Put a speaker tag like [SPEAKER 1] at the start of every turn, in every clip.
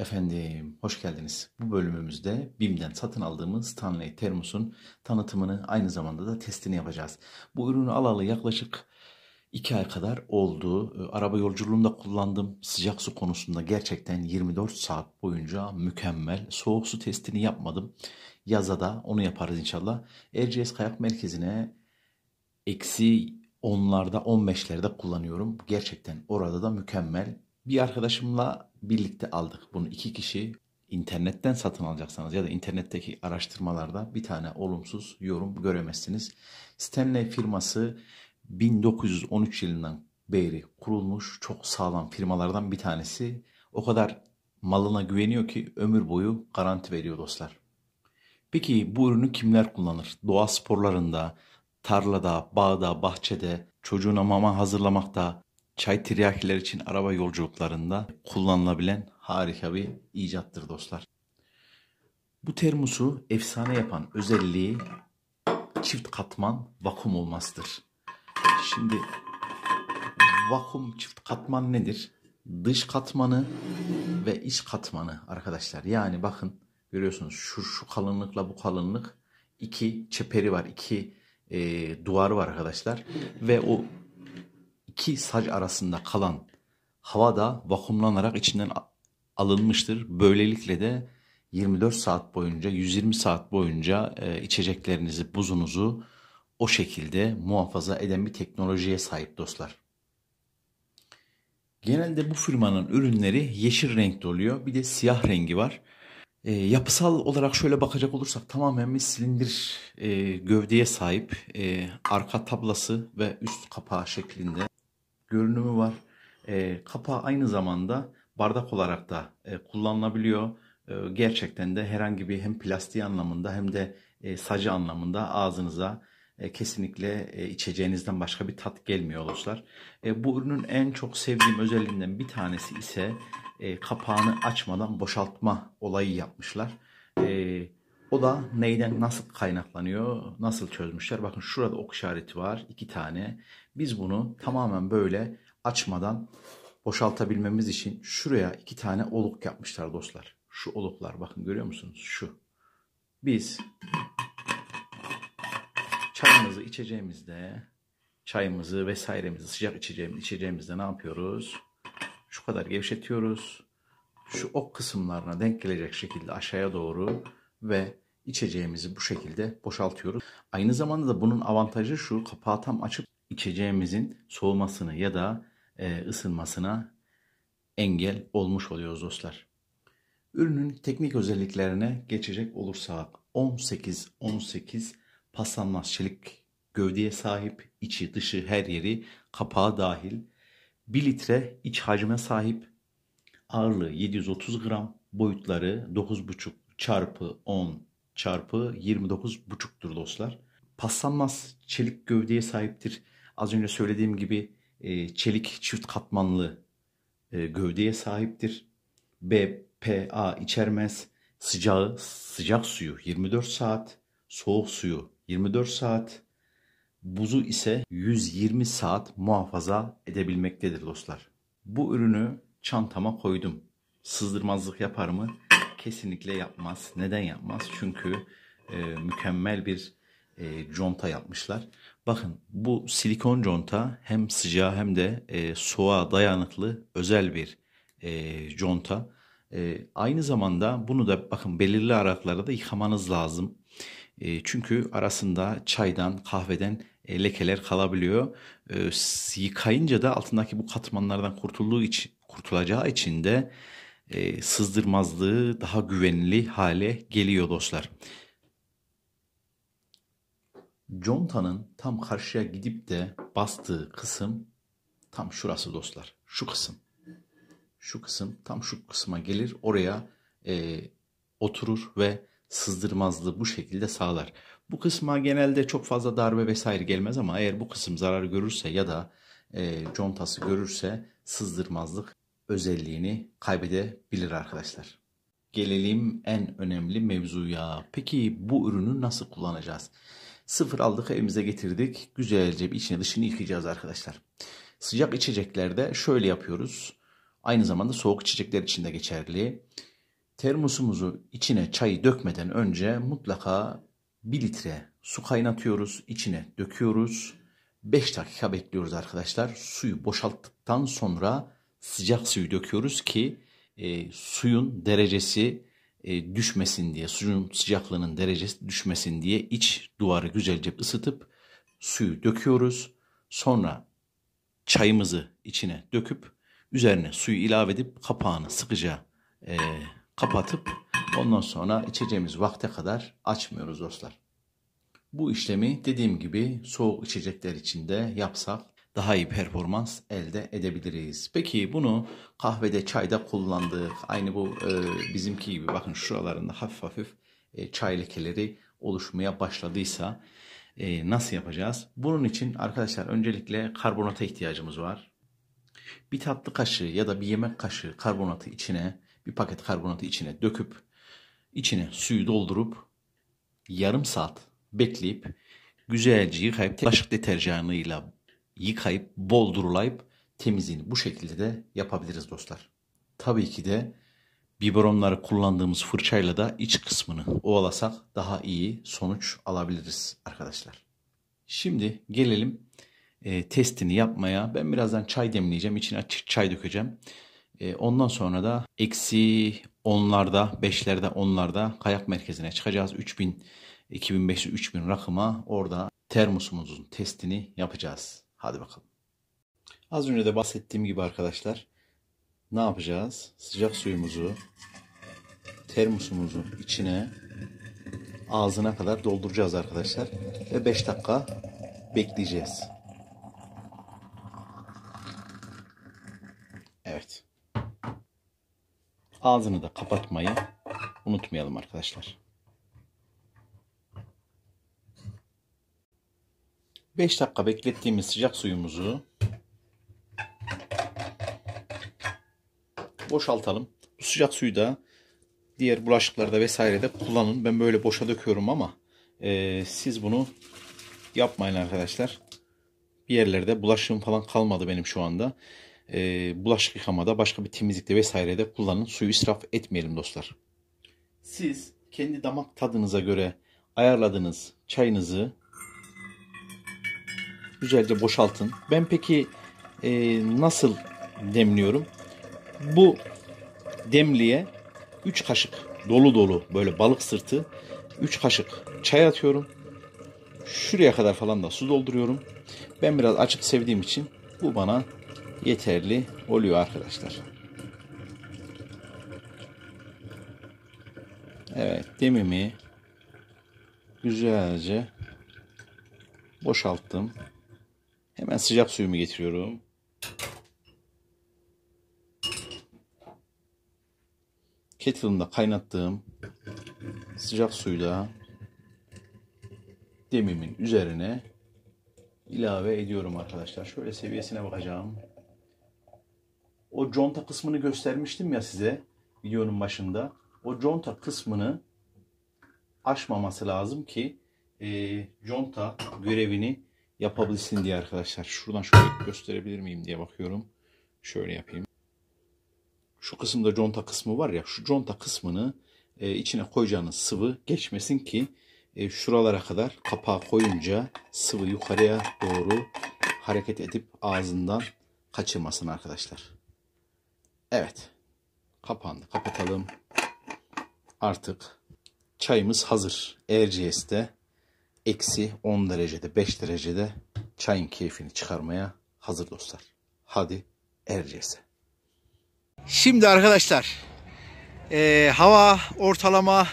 [SPEAKER 1] Efendim, hoş geldiniz. Bu bölümümüzde BİM'den satın aldığımız Stanley Termos'un tanıtımını aynı zamanda da testini yapacağız. Bu ürünü alalı yaklaşık 2 ay kadar oldu. Ee, araba yolculuğunda kullandım. Sıcak su konusunda gerçekten 24 saat boyunca mükemmel. Soğuk su testini yapmadım. Yaza da onu yaparız inşallah. Erciyes Kayak Merkezi'ne eksi onlarda 15'lerde kullanıyorum. Gerçekten orada da mükemmel. Bir arkadaşımla birlikte aldık. Bunu iki kişi internetten satın alacaksanız ya da internetteki araştırmalarda bir tane olumsuz yorum göremezsiniz. Stanley firması 1913 yılından beri kurulmuş çok sağlam firmalardan bir tanesi. O kadar malına güveniyor ki ömür boyu garanti veriyor dostlar. Peki bu ürünü kimler kullanır? Doğa sporlarında, tarlada, bağda, bahçede, çocuğuna mama hazırlamakta, çay tiryakiler için araba yolculuklarında kullanılabilen harika bir icattır dostlar. Bu termosu efsane yapan özelliği çift katman vakum olmasıdır. Şimdi vakum çift katman nedir? Dış katmanı ve iç katmanı arkadaşlar. Yani bakın görüyorsunuz şu, şu kalınlıkla bu kalınlık iki çeperi var, iki e, duvarı var arkadaşlar. Ve o iki sac arasında kalan hava da vakumlanarak içinden alınmıştır. Böylelikle de 24 saat boyunca, 120 saat boyunca e, içeceklerinizi, buzunuzu o şekilde muhafaza eden bir teknolojiye sahip dostlar. Genelde bu firmanın ürünleri yeşil renkte oluyor. Bir de siyah rengi var. E, yapısal olarak şöyle bakacak olursak tamamen bir silindir e, gövdeye sahip. E, arka tablası ve üst kapağı şeklinde görünümü var. E, kapağı aynı zamanda bardak olarak da e, kullanılabiliyor. E, gerçekten de herhangi bir hem plastiği anlamında hem de e, sacı anlamında ağzınıza e, kesinlikle e, içeceğinizden başka bir tat gelmiyor dostlar. E, bu ürünün en çok sevdiğim özelliğinden bir tanesi ise e, kapağını açmadan boşaltma olayı yapmışlar. E, o da neyden nasıl kaynaklanıyor, nasıl çözmüşler? Bakın şurada ok işareti var iki tane. Biz bunu tamamen böyle açmadan boşaltabilmemiz için şuraya iki tane oluk yapmışlar dostlar. Şu oluklar bakın görüyor musunuz? Şu. Biz çayımızı içeceğimizde çayımızı vesairemizi sıcak içeceğimiz, içeceğimizde ne yapıyoruz? Şu kadar gevşetiyoruz. Şu ok kısımlarına denk gelecek şekilde aşağıya doğru ve içeceğimizi bu şekilde boşaltıyoruz. Aynı zamanda da bunun avantajı şu kapağı tam açıp içeceğimizin soğumasını ya da e, ısınmasına engel olmuş oluyoruz dostlar. Ürünün teknik özelliklerine geçecek olursak 18-18 paslanmaz çelik gövdeye sahip içi dışı her yeri kapağı dahil 1 litre iç hacme sahip ağırlığı 730 gram boyutları 9,5 çarpı 10 çarpı 29 buçuktur dostlar. Paslanmaz çelik gövdeye sahiptir. Az önce söylediğim gibi e, çelik çift katmanlı e, gövdeye sahiptir. BPA içermez. Sıcağı, sıcak suyu 24 saat, soğuk suyu 24 saat, buzu ise 120 saat muhafaza edebilmektedir dostlar. Bu ürünü çantama koydum. Sızdırmazlık yapar mı? kesinlikle yapmaz. Neden yapmaz? Çünkü e, mükemmel bir e, conta yapmışlar. Bakın bu silikon conta hem sıcağı hem de e, soğuğa dayanıklı özel bir e, conta. E, aynı zamanda bunu da bakın belirli aralıklarda da yıkamanız lazım. E, çünkü arasında çaydan, kahveden e, lekeler kalabiliyor. E, yıkayınca da altındaki bu katmanlardan kurtulduğu için kurtulacağı için de e, sızdırmazlığı daha güvenli hale geliyor dostlar. Conta'nın tam karşıya gidip de bastığı kısım tam şurası dostlar. Şu kısım. Şu kısım tam şu kısma gelir. Oraya e, oturur ve sızdırmazlığı bu şekilde sağlar. Bu kısma genelde çok fazla darbe vesaire gelmez ama eğer bu kısım zarar görürse ya da e, contası görürse sızdırmazlık özelliğini kaybedebilir arkadaşlar. Gelelim en önemli mevzuya. Peki bu ürünü nasıl kullanacağız? Sıfır aldık evimize getirdik. Güzelce bir içine dışını yıkayacağız arkadaşlar. Sıcak içeceklerde şöyle yapıyoruz. Aynı zamanda soğuk içecekler için de geçerli. Termosumuzu içine çayı dökmeden önce mutlaka 1 litre su kaynatıyoruz. içine döküyoruz. 5 dakika bekliyoruz arkadaşlar. Suyu boşalttıktan sonra sıcak suyu döküyoruz ki e, suyun derecesi e, düşmesin diye, suyun sıcaklığının derecesi düşmesin diye iç duvarı güzelce ısıtıp suyu döküyoruz. Sonra çayımızı içine döküp üzerine suyu ilave edip kapağını sıkıca e, kapatıp ondan sonra içeceğimiz vakte kadar açmıyoruz dostlar. Bu işlemi dediğim gibi soğuk içecekler içinde yapsak daha iyi performans elde edebiliriz. Peki bunu kahvede, çayda kullandık. Aynı bu e, bizimki gibi bakın şuralarında hafif hafif e, çay lekeleri oluşmaya başladıysa e, nasıl yapacağız? Bunun için arkadaşlar öncelikle karbonata ihtiyacımız var. Bir tatlı kaşığı ya da bir yemek kaşığı karbonatı içine, bir paket karbonatı içine döküp içine suyu doldurup yarım saat bekleyip güzelce yıkayıp bulaşık deterjanıyla yıkayıp bol durulayıp temizliğini bu şekilde de yapabiliriz dostlar. Tabii ki de biberonları kullandığımız fırçayla da iç kısmını ovalasak daha iyi sonuç alabiliriz arkadaşlar. Şimdi gelelim e, testini yapmaya. Ben birazdan çay demleyeceğim. İçine çay dökeceğim. E, ondan sonra da eksi onlarda, beşlerde, onlarda kayak merkezine çıkacağız. 3000, 2500, 3000 rakıma orada termosumuzun testini yapacağız. Hadi bakalım. Az önce de bahsettiğim gibi arkadaşlar ne yapacağız? Sıcak suyumuzu termosumuzun içine ağzına kadar dolduracağız arkadaşlar ve 5 dakika bekleyeceğiz. Evet. Ağzını da kapatmayı unutmayalım arkadaşlar. 5 dakika beklettiğimiz sıcak suyumuzu boşaltalım. Bu sıcak suyu da diğer bulaşıklarda vesairede kullanın. Ben böyle boşa döküyorum ama e, siz bunu yapmayın arkadaşlar. Bir yerlerde bulaşığım falan kalmadı benim şu anda. E, bulaşık yıkamada başka bir temizlikte vesairede kullanın. Suyu israf etmeyelim dostlar. Siz kendi damak tadınıza göre ayarladığınız çayınızı güzelce boşaltın. Ben peki e, nasıl demliyorum? Bu demliğe 3 kaşık dolu dolu böyle balık sırtı 3 kaşık çay atıyorum. Şuraya kadar falan da su dolduruyorum. Ben biraz açık sevdiğim için bu bana yeterli oluyor arkadaşlar. Evet demimi güzelce boşalttım. Hemen sıcak suyumu getiriyorum. Kettle'ımda kaynattığım sıcak suyla demimin üzerine ilave ediyorum arkadaşlar. Şöyle seviyesine bakacağım. O conta kısmını göstermiştim ya size videonun başında. O conta kısmını aşmaması lazım ki e, conta görevini yapabilsin diye arkadaşlar. Şuradan şöyle gösterebilir miyim diye bakıyorum. Şöyle yapayım. Şu kısımda conta kısmı var ya. Şu conta kısmını e, içine koyacağınız sıvı geçmesin ki e, şuralara kadar kapağı koyunca sıvı yukarıya doğru hareket edip ağzından kaçırmasın arkadaşlar. Evet. Kapağını kapatalım. Artık çayımız hazır. Erciyes'te eksi 10 derecede 5 derecede çayın keyfini çıkarmaya hazır dostlar. Hadi erciyese. Şimdi arkadaşlar e, hava ortalama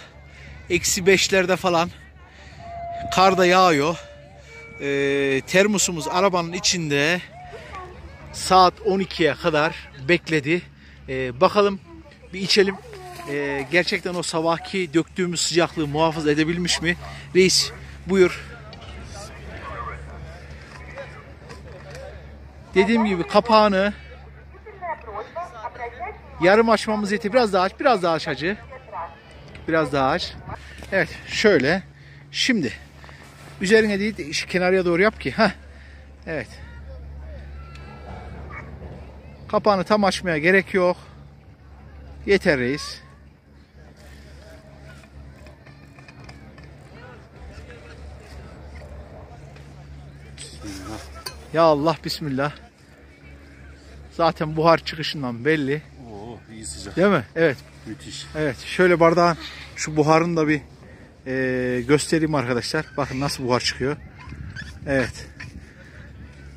[SPEAKER 1] eksi 5'lerde falan kar da yağıyor. E, termosumuz arabanın içinde saat 12'ye kadar bekledi. E, bakalım bir içelim. E, gerçekten o sabahki döktüğümüz sıcaklığı muhafaza edebilmiş mi? Reis Buyur. Dediğim gibi kapağını yarım açmamız yetiyor. Biraz daha aç. Biraz daha aç hacı. Biraz daha aç. Evet şöyle. Şimdi üzerine değil kenarıya doğru yap ki. Heh. Evet. Kapağını tam açmaya gerek yok. Yeter reis. Ya Allah bismillah. Zaten buhar çıkışından belli. Oo iyi sıcak. Değil mi? Evet. Müthiş. Evet. Şöyle bardağın şu buharını da bir e, göstereyim arkadaşlar. Bakın nasıl buhar çıkıyor. Evet.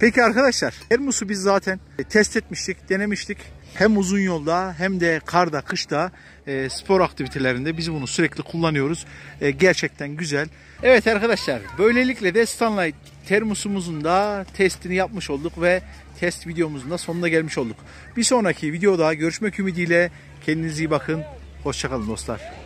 [SPEAKER 1] Peki arkadaşlar. Termosu biz zaten test etmiştik, denemiştik hem uzun yolda hem de karda, kışta e, spor aktivitelerinde biz bunu sürekli kullanıyoruz. E, gerçekten güzel. Evet arkadaşlar böylelikle de Stanley termosumuzun da testini yapmış olduk ve test videomuzun da sonuna gelmiş olduk. Bir sonraki videoda görüşmek ümidiyle kendinize iyi bakın. Hoşçakalın dostlar.